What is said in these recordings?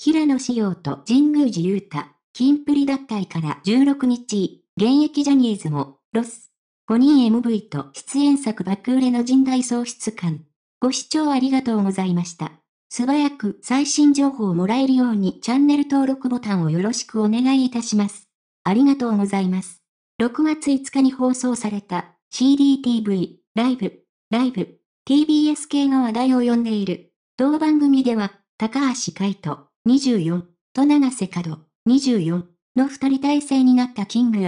平野紫耀と神宮寺勇太、金プリ脱退から16日、現役ジャニーズも、ロス。5人 MV と出演作爆売れの人大喪失感。ご視聴ありがとうございました。素早く最新情報をもらえるようにチャンネル登録ボタンをよろしくお願いいたします。ありがとうございます。6月5日に放送された CDTV、ライブ、ライブ、TBS 系の話題を呼んでいる。同番組では、高橋海人、24と長瀬角24の二人体制になったキング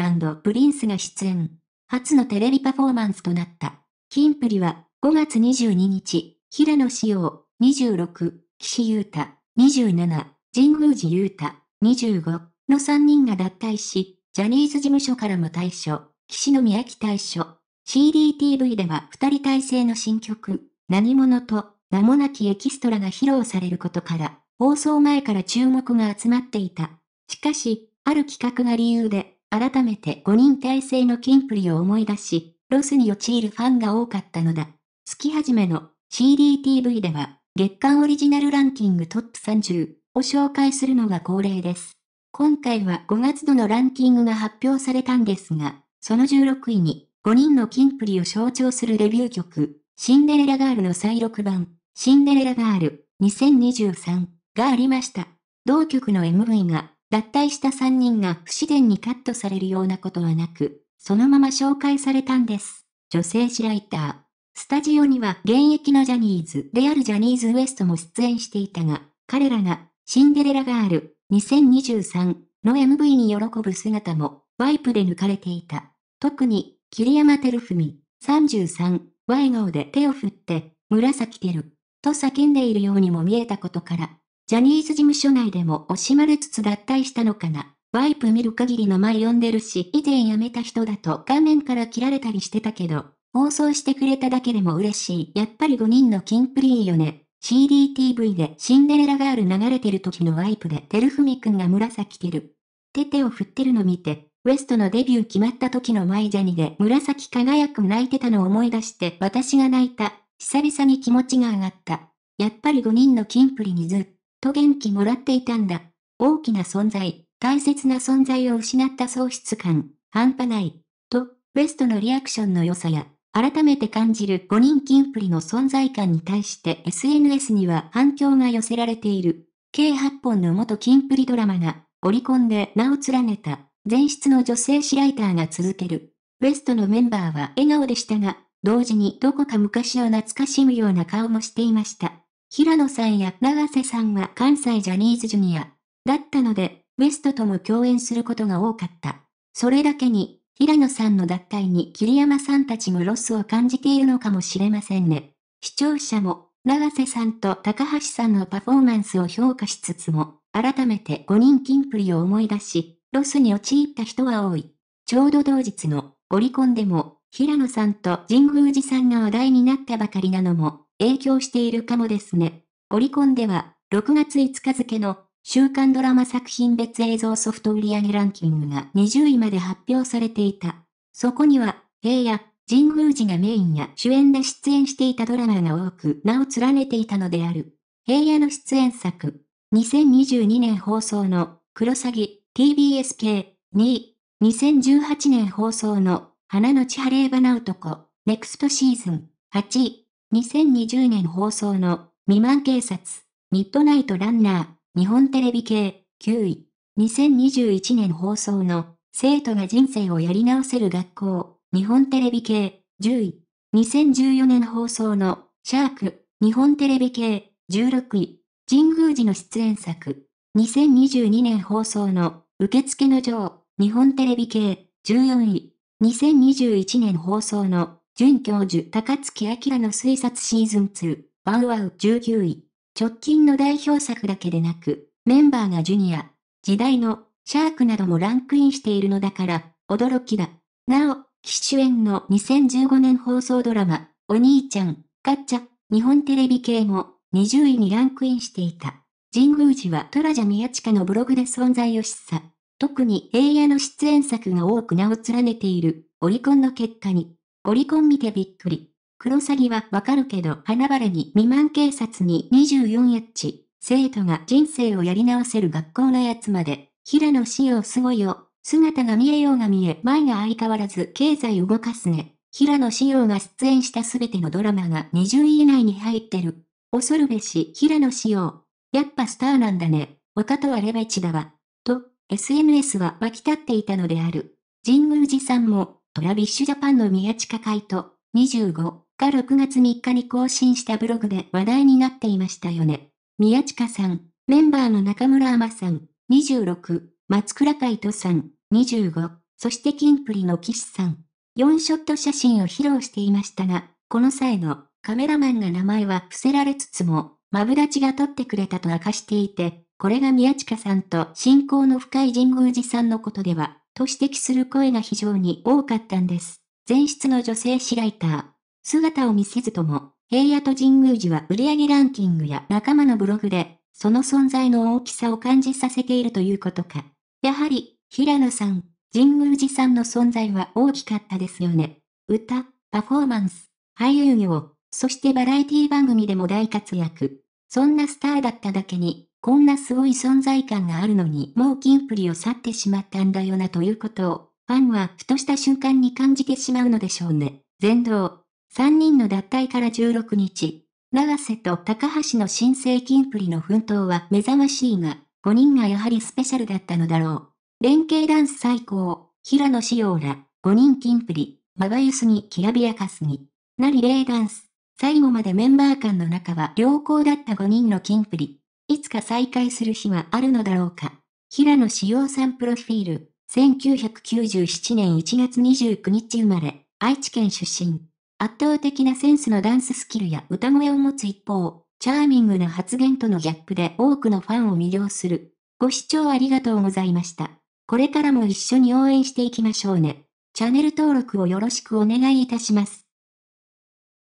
プリンスが出演。初のテレビパフォーマンスとなった。キンプリは5月22日、平野紫耀26、岸優太27、神宮寺優太25の3人が脱退し、ジャニーズ事務所からも退所、岸宮城退所。CDTV では二人体制の新曲、何者と名もなきエキストラが披露されることから、放送前から注目が集まっていた。しかし、ある企画が理由で、改めて5人体制のキンプリを思い出し、ロスに陥るファンが多かったのだ。月始めの CDTV では、月間オリジナルランキングトップ30を紹介するのが恒例です。今回は5月度のランキングが発表されたんですが、その16位に5人のキンプリを象徴するデビュー曲、シンデレラガールの再録版、シンデレラガール2023がありました。同局の MV が、脱退した3人が不自然にカットされるようなことはなく、そのまま紹介されたんです。女性誌ライター。スタジオには現役のジャニーズ、レアルジャニーズ WEST も出演していたが、彼らが、シンデレラガール2023の MV に喜ぶ姿も、ワイプで抜かれていた。特に、桐山照文33は笑顔で手を振って、紫てると叫んでいるようにも見えたことから、ジャニーズ事務所内でも惜しまれつつ脱退したのかな。ワイプ見る限り名前呼んでるし、以前辞めた人だと画面から切られたりしてたけど、放送してくれただけでも嬉しい。やっぱり5人のキンプリいいよね。CDTV でシンデレラガール流れてる時のワイプでテルフミくんが紫着る。手手を振ってるの見て、ウエストのデビュー決まった時のマイジャニで紫輝く泣いてたのを思い出して私が泣いた。久々に気持ちが上がった。やっぱり5人のキンプリにずっと元気もらっていたんだ。大きな存在、大切な存在を失った喪失感、半端ない。と、ベストのリアクションの良さや、改めて感じる5人金プリの存在感に対して SNS には反響が寄せられている。計8本の元金プリドラマが、折り込んで名を連ねた、前室の女性シライターが続ける。ベストのメンバーは笑顔でしたが、同時にどこか昔を懐かしむような顔もしていました。平野さんや長瀬さんは関西ジャニーズジュニアだったので、ベストとも共演することが多かった。それだけに、平野さんの脱退に桐山さんたちもロスを感じているのかもしれませんね。視聴者も、長瀬さんと高橋さんのパフォーマンスを評価しつつも、改めて5人キンプリを思い出し、ロスに陥った人は多い。ちょうど同日のオリコンでも、平野さんと神宮寺さんが話題になったばかりなのも、影響しているかもですね。オリコンでは、6月5日付の週刊ドラマ作品別映像ソフト売上ランキングが20位まで発表されていた。そこには、平野、神宮寺がメインや主演で出演していたドラマが多く名を連ねていたのである。平野の出演作、2022年放送の黒サギ、TBS 系2位、2018年放送の花の千晴花男、ネクストシーズン8位、2020年放送の未満警察、ミッドナイトランナー、日本テレビ系、9位。2021年放送の生徒が人生をやり直せる学校、日本テレビ系、10位。2014年放送のシャーク、日本テレビ系、16位。神宮寺の出演作。2022年放送の受付の女王、日本テレビ系、14位。2021年放送の准教授高月明の推察シーズン2、ワウワウ19位。直近の代表作だけでなく、メンバーがジュニア、時代の、シャークなどもランクインしているのだから、驚きだ。なお、非主演の2015年放送ドラマ、お兄ちゃん、ガッチャ、日本テレビ系も20位にランクインしていた。神宮寺はトラジャ宮近のブログで存在を示唆。特に平野の出演作が多く名を連ねているオリコンの結果に、オリコン見てびっくり。クロサギはわかるけど、花晴れに未満警察に 24H。生徒が人生をやり直せる学校のやつまで。平野紫耀すごいよ。姿が見えようが見え、前が相変わらず経済動かすね。平野紫耀が出演したすべてのドラマが20位以内に入ってる。恐るべし、平野紫耀。やっぱスターなんだね。他とはレベチだわ。と、SNS は沸き立っていたのである。神宮寺さんも、トラビッシュジャパンの宮近海斗、25が6月3日に更新したブログで話題になっていましたよね。宮近さん、メンバーの中村天さん、26、松倉海斗さん、25、そしてキンプリの岸さん、4ショット写真を披露していましたが、この際のカメラマンが名前は伏せられつつも、マブダチが撮ってくれたと明かしていて、これが宮近さんと親交の深い神宮寺さんのことではと指摘する声が非常に多かったんです。前室の女性誌ライター、姿を見せずとも、平野と神宮寺は売上ランキングや仲間のブログで、その存在の大きさを感じさせているということか。やはり、平野さん、神宮寺さんの存在は大きかったですよね。歌、パフォーマンス、俳優業、そしてバラエティ番組でも大活躍。そんなスターだっただけに、こんなすごい存在感があるのにもうキンプリを去ってしまったんだよなということを、ファンはふとした瞬間に感じてしまうのでしょうね。全道。3人の脱退から16日。長瀬と高橋の新生キンプリの奮闘は目覚ましいが、5人がやはりスペシャルだったのだろう。連携ダンス最高。平野紫耀ら、5人キンプリ。まばゆすぎ、きらびやかすぎ。なりレダンス。最後までメンバー間の中は良好だった5人のキンプリ。いつか再会する日はあるのだろうか。平野志陽さんプロフィール、1997年1月29日生まれ、愛知県出身。圧倒的なセンスのダンススキルや歌声を持つ一方、チャーミングな発言とのギャップで多くのファンを魅了する。ご視聴ありがとうございました。これからも一緒に応援していきましょうね。チャンネル登録をよろしくお願いいたします。